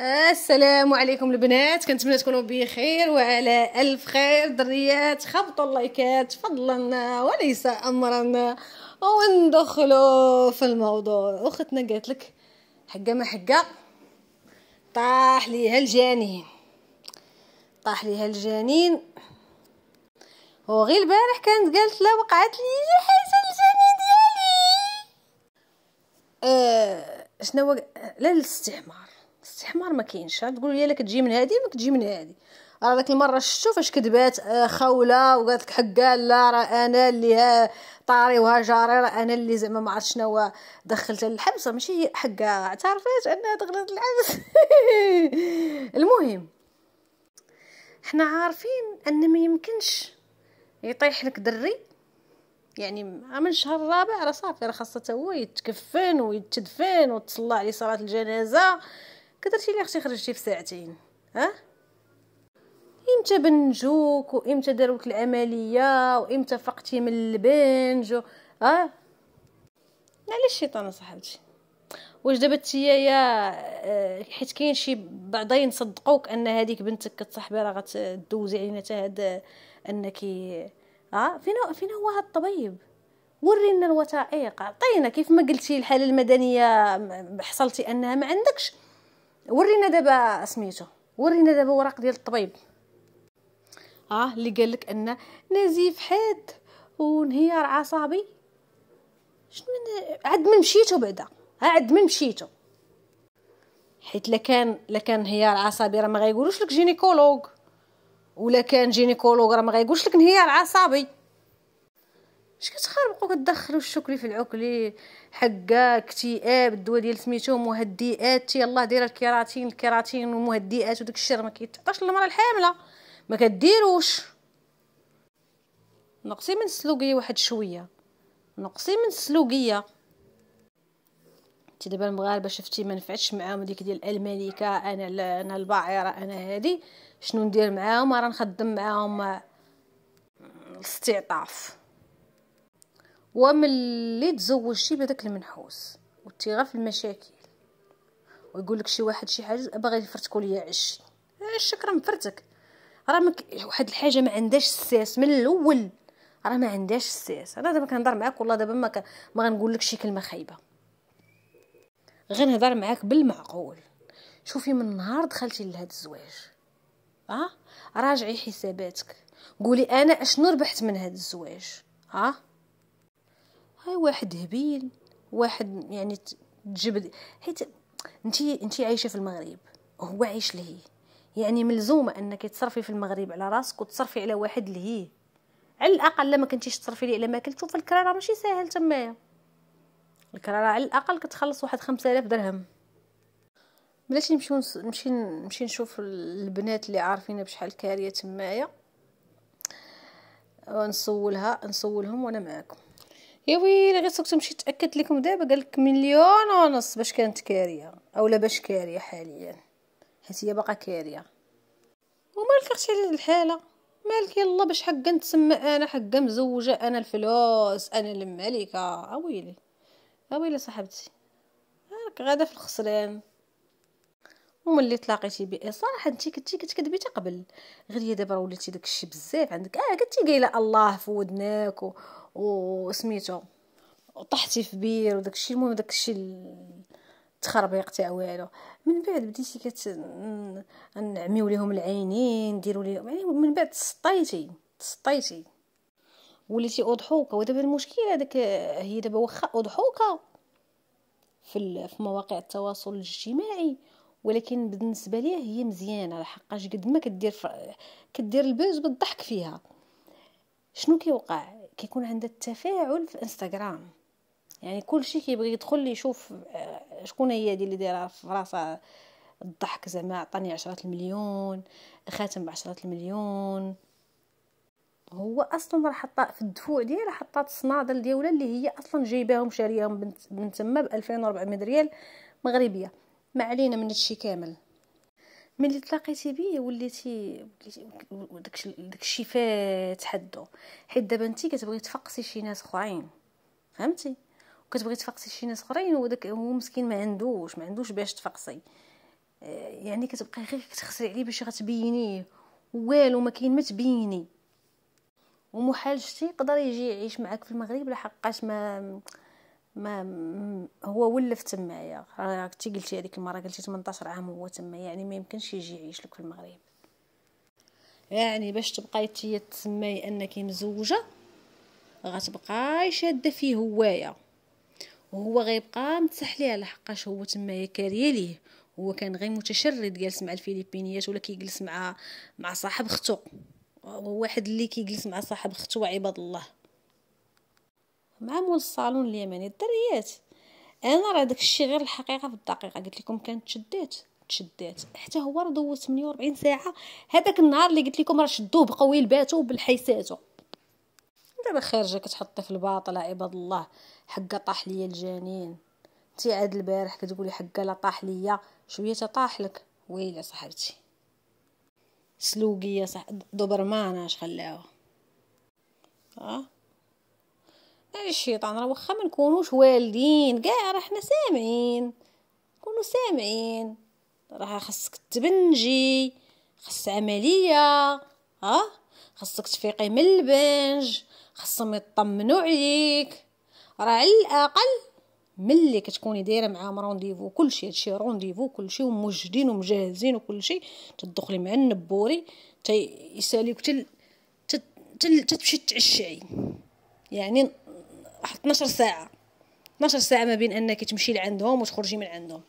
السلام عليكم البنات كنتمنى تكونوا بخير وعلى الف خير دريات خبطوا اللايكات فضلا وليس امرا وندخلوا في الموضوع اختنا قالت لك حقه ما حقه طاح ليها الجنين طاح ليها الجنين وغير البارح كانت قالت لا وقعت لي حاجه الجنين ديالي أه شنو لا الاستعمار الاستحمار ما كاينش تقول لي لا كتجي من هذه ما كتجي من هذه راه داك المره شفتو فاش كذبات آه، خوله وقالت لك حكا لا راه انا اللي آه، طاري وها جاري راه انا اللي زعما ما عرفت شنو دخلتها للحبس ماشي حكا اعترفات انها دخلت الحبس المهم حنا عارفين ان ما يمكنش يطيح لك دري يعني من الشهر الرابع راه صافي راه خاصه هو يتكفن ويتدفن وتصلى عليه صلاه الجنازه كدرتي لي اختي خرجتي في ساعتين ها امتى بنجوك وامتى داروك العمليه وامتى فقتي من البنج و... ها علاش الشيطان صاحبتي واش دابا يا آه، حيت كاين شي بعضين صدقوك ان هذيك بنتك كتصاحبي راه غتدوزي علينا حتى هاد آه، انك ها فين فين هو هاد الطبيب ورينا الوثائق عطينا كيف ما قلتي الحاله المدنيه حصلتي انها ما عندكش ورينا دابا سميتو ورينا دابا ورق ديال الطبيب اه اللي قال لك ان نزيف حاد وانهيار عصبي شنو من عاد من مشيتو بعدا عاد من مشيتو حيت لكان لكان انهيار عصبي راه ما غايقولوش لك جينيكولوج ولا كان جينيكولوج راه ما غايقولش لك انهيار عصبي اش كتخربقوا كتدخلوا الشوكلي في العكلي حكا اكتئاب الدواء ديال سميتو مهدئات يلاه دايره الكيراتين الكيراتين والمهدئات وداك الشر ما كيتعطاش للمراه الحامله ما كديروش نقصي من السلوكيه واحد شويه نقصي من السلوكيه تي دابا المغاربه شفتي ما نفعتش معاهم ديك ديال الملكه انا انا البعيره انا هادي شنو ندير معاهم راه نخدم معاهم الاستعطاف وملي تزوجتي بداك المنحوس وانتي في المشاكل ويقول لك شي واحد شي حاجه باغي يفرتكو ليا عشي عشك إيه، راه مفرتك راه مك... واحد الحاجه ما عندهاش الساس من الاول راه ما عندهاش الساس انا دابا كنهضر معاك والله دابا ما ك... ما غنقول لك شي كلمه خايبه غير نهضر معاك بالمعقول شوفي من نهار دخلتي لهاد الزواج اه راجعي حساباتك قولي انا اشنو ربحت من هاد الزواج اه واحد هبيل واحد يعني تجبد حيت انتي انتي عايشه في المغرب وهو عايش لهيه يعني ملزومه انك تصرفي في المغرب على راسك وتصرفي على واحد لهيه على الاقل لما كنتيش تصرفي ليه على ما كنت شوف الكراره ماشي ساهل تمايا الكراره على الاقل كتخلص واحد آلاف درهم بلاش نمشيو نمشي نمشي نشوف البنات اللي عارفين بشحال كاريه تمايا ونسولها نسولهم وانا معاكم يا ويلي غير سوكت مشيت تاكدت لكم دابا لك مليون ونص باش كانت كاريه اولا باش كاريه حاليا حيت هي باقا كاريه ومالك اختي على الحاله مالك يلا باش حقا نتسمى انا حقا مزوجه انا الفلوس انا الملكه اويلي اويلي صاحبتي راك غادا في الخسران وملي تلاقيتي بي إيه، صراحه انت كنتي كتكذبي قبل غير هي دابا وليتي داكشي بزاف عندك اه كنتي قايله الله في و... وسميتو طحتي في بير وداك الشيء المهم داك الشيء التخربيق تاع والو من بعد بديتي كت نعميو ليهم العينين نديرو ليهم يعني من بعد سطيتي سطيتي وليتي اضحوكه ودابا المشكله داك هي دابا واخا اضحوكه في في مواقع التواصل الاجتماعي ولكن بالنسبه ليا هي مزيانه لحقاش قد ما كدير كدير البوز بالضحك فيها شنو كيوقع كيكون عندها التفاعل في انستغرام يعني كل شيء كيبغي يدخل يشوف آه، شكون هي هذه اللي دايره في راسها الضحك زعما عطاني عشرة المليون خاتم بعشرة المليون هو اصلا راه حطا في الدفوع ديالها حطات الصنادل ديالها اللي هي اصلا جايباهم شارياهم من تما ب 2400 ريال مغربيه ما علينا من هادشي كامل ملي تلاقيتي بيه وليتي داكشي داكشي فات حدو حيت دابا انت كتبغي تفقسي شي ناس اخرين فهمتي وكتبغي تفقسي شي ناس اخرين وداك هو مسكين ما عندوش ما عندوش باش تفقسي آه، يعني كتبقاي غير كتخسري عليه باش غتبينيه والو ما كاين ما تبيني ومحال شتي يقدر يجي يعيش معاك في المغرب لحقاش ما ما هو ولف تمايا راك تي قلتي هذيك المره قلتي 18 عام هو تما يعني ما يمكنش يجي يعيش لك في المغرب يعني باش تبقاي تي تسمي انك مزوجه غتبقاي شاده فيه هوايا وهو غيبقى متسح ليها لحقاش هو تمايا كاريه ليه هو كان غير متشرد جالس مع الفلبينيات ولا كيجلس مع مع صاحب اختو واحد اللي كيجلس مع صاحب اختو عباد الله مع مول الصالون اليمني الدريات انا راه داكشي غير الحقيقه في الدقيقه قلت لكم كانت شدات تشدات حتى هو راه دوز 48 ساعه هذاك النهار اللي قلت لكم راه شدوه بقوي الباتو بالحيساتو دابا خارجه كتحطي في الباطله عباد الله حقا طاح ليا الجنين تي عاد البارح كتقولي حقا لا طاح ليا شويه طاح لك ويلي صاحبتي سلوقيه صح دوبرمان اش خلاوها اه الشيطان راه واخا ما نكونوش والدين كاع راه حنا سامعين كونوا سامعين راه خاصك تبنجي خاص عمليه ها خاصك تفيقي من البنج خاصهم يطمنوا عليك راه على الاقل ملي كتكوني دايره معاهم رونديفو كلشي هادشي رونديفو كلشي وموجدين ومجهزين وكلشي تدخلي مع النبوري تيساليك تل تل تتمشي تعشي يعني واحد 12 ساعه 12 ساعه ما بين انك تمشي لعندهم وتخرجي من عندهم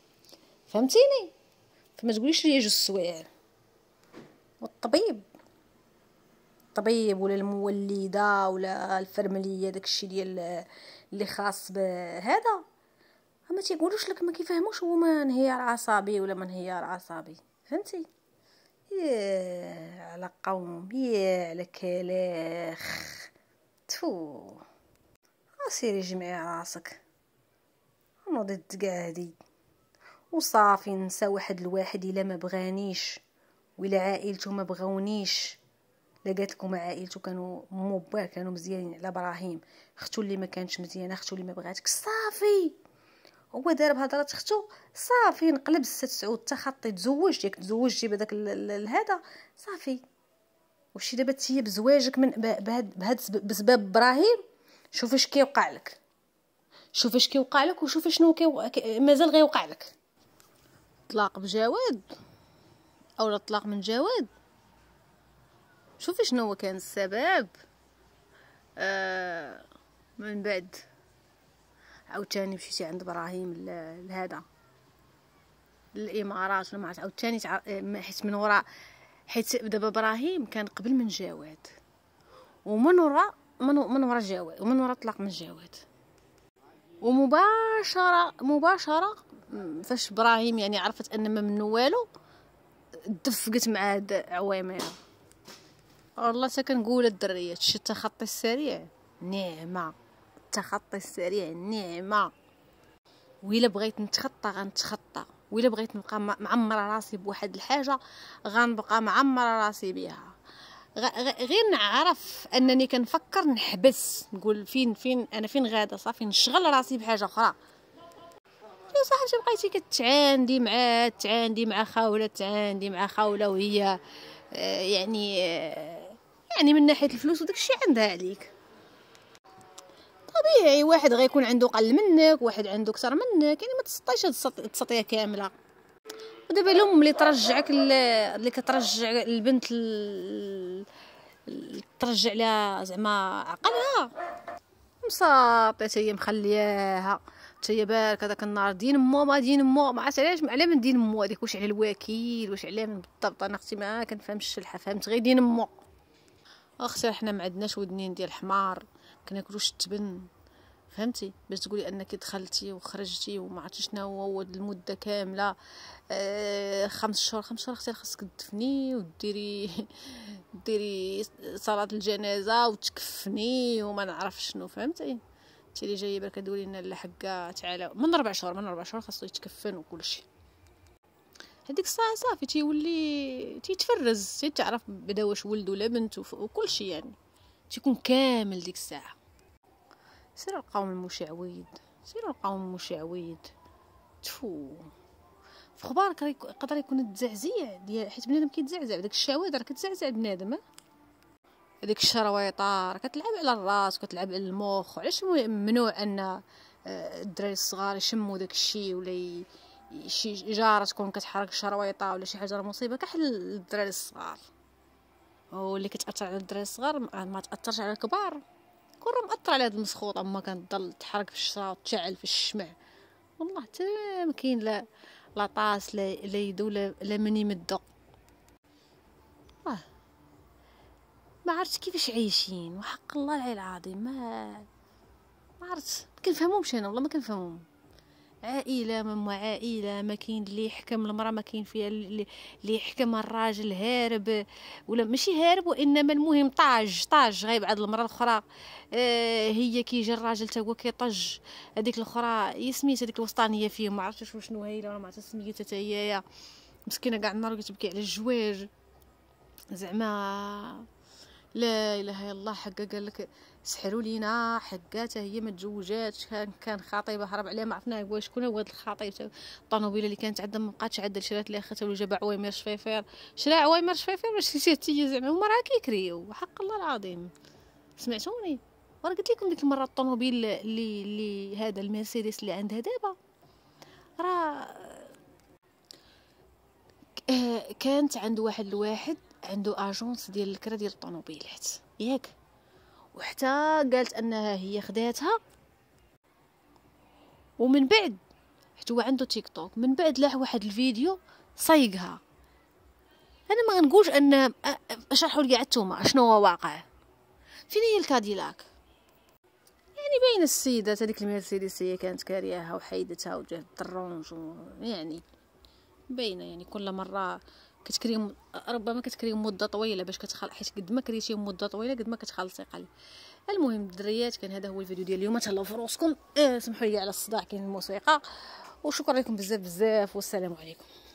فهمتيني فما تقوليش لي جوج سوايع والطبيب الطبيب ولا المولده ولا الفرمليه داكشي ديال اللي خاص بهذا ما تيقولوش لك ما كيفهموش هو من هي عصبي ولا من هي عصبي فهمتي يا على قوم يا على كلاخ تفو سيري جمعي راسك نوضي تقعدي وصافي نسى واحد الواحد الا ما بغانيش ولا عائلته ما بغاونيش لقات لكم عائلته كانوا مو باه كانوا مزيانين على ابراهيم اختو اللي ما كانتش مزيانه اختو اللي ما بغاتك صافي هو دار بهضره اختو صافي نقلب ست سعود خطي تزوج ياك تزوجتي جيب هذا صافي وشي دابا تيب زواجك من بهذا بسبب ابراهيم شوف اش كيوقع لك شوف اش كيوقع لك وشوف شنو كيو... كي... مازال غيوقع لك طلاق بجواد او الطلاق من جواد شوفي شنو هو كان السبب آه من بعد عاوتاني مشيتي عند ابراهيم لهذا الامارات ولا ما عرفت عاوتاني حيت من وراء حيت دابا ابراهيم كان قبل من جواد ومن وراء من من ورا الجواد ومن ورا طلاق من الجواد ومباشره مباشره فاش ابراهيم يعني عرفت ان ما منو والو دفقت مع هاد عوامره والله تا كنقول الدريات شتي التخطي السريع نعمه التخطي السريع نعمه ويلا بغيت نتخطى غنتخطى ويلا بغيت نبقى معمره راسي بواحد الحاجه غنبقى معمره راسي بها غير نعرف انني كنفكر نحبس نقول فين فين انا فين غادا صافي نشغل راسي بحاجه اخرى يا صاحبي بقيتي كتعاندي مع تعاندي مع خاوله تعاندي مع خاوله وهي آه، يعني آه، يعني من ناحيه الفلوس وداكشي عندها عليك طبيعي واحد غيكون عنده قل منك واحد عنده اكثر منك يعني ما تسطيش هاد السطيه كامله ودابا الام اللي ترجعك اللي كترجع البنت ترجع لها زعما عقلها مصاب حتى هي مخلياها حتى هي باركه داك النهار دين ما دين مو ما عرفت علاش على من دين مو هذيك واش على الوكيل واش على من بالضبط انا اختي ما كنفهمش الحال فهمت غير دين مو اختي حنا ما عندناش ودنين ديال الحمار كناكلوش التبن فهمتي باش تقولي انك دخلتي وخرجتي وما عرفتي شنو هو المده كامله آه خمس شهور خمس شهور اختي خاصك تدفني وديري ديري صلاه الجنازه وتكفني وما نعرف شنو فهمتي انت اللي برك تقولي لنا لا حقه تعالى من ربع شهور من ربع شهور خاصو يتكفن شيء هذيك الساعه صافي تيولي تيتفرز تيتعرف بدا واش ولد ولا بنت شيء يعني تيكون كامل ديك الساعه سير القوم المشعويد سير القوم المشعويد تفو في خبارك يقدر يكون التزعزيع ديال حيت بنادم كيتزعزع داك الشواذ راه كتزعزع بنادم هذيك الشرويطه راه كتلعب على الراس وكتلعب على المخ علاش ممنوع ان آه، الدراري الصغار يشموا داك الشيء ولا شي جاره تكون كتحرك الشرويطه ولا شي حاجه مصيبه كحل الدراري الصغار واللي كتاثر على الدراري الصغار ما تاثرش على الكبار مرة مأطر على هاد المسخوطة أما تضل تحرك في الشرا وتشعل في الشمع والله حتى ما كاين لا لا طاس لا لا يدو لا من يمدو آه. ما عرفت كيفاش عايشين وحق الله العلي العظيم ما ما عرفت ما كنفهمهمش انا والله ما كنفهمهم عائله ماما عائله ما كاين اللي يحكم المراه ما كاين فيها اللي يحكم الراجل هارب ولا ماشي هارب وانما المهم طاج طاج غايب عند المراه الاخرى آه هي كيجي الراجل تا هو كيطج هذيك الاخرى هي هذيك الوسطانيه فيهم ما عرفتش شنو هي ولا ما عرفتش سميتها حتى هي مسكينه كاع النهار كتبكي على الجواج زعما لا اله الا الله حقا قال لك سحروا لينا حقاته هي ما تزوجاتش كان كان خطيبه هرب عليها ما عرفنا واش شكون هو هذا الخطيب الطوموبيله اللي كانت عندها ما بقاتش عندها شرات لها خاتها وجاب عويمر شفيفير شرا عويمر شفيفير باش تيجي زعما هما راه كيكريو حق الله العظيم سمعتوني وانا قلت لكم ديك المره الطوموبيل اللي اللي هذا المرسيدس اللي عندها دابا راه آه، كانت عند واحد الواحد عنده اجونس ديال الكره ديال الطوموبيلات ياك وحتى قالت انها هي خداتها ومن بعد حيت هو عنده تيك توك من بعد لاح واحد الفيديو صيقها انا ما غنقولش ان اشرحوا آه، آه، لي عتوما شنو هو واقع فين هي الكاديلاك يعني بين السيده هذيك المرسيدس هي كانت كارياها وحيدتها ودات الدرونج يعني باينه يعني كل مره كتكري ربما كتكري مده طويله باش كتخلص حيت قد ما كريتي مده طويله قد ما كتخلصي قل المهم الدريات كان هذا هو الفيديو ديال اليوم تهلاو في راسكم آه سمحوا لي على الصداع كاين الموسيقى وشكرا لكم بزاف بزاف والسلام عليكم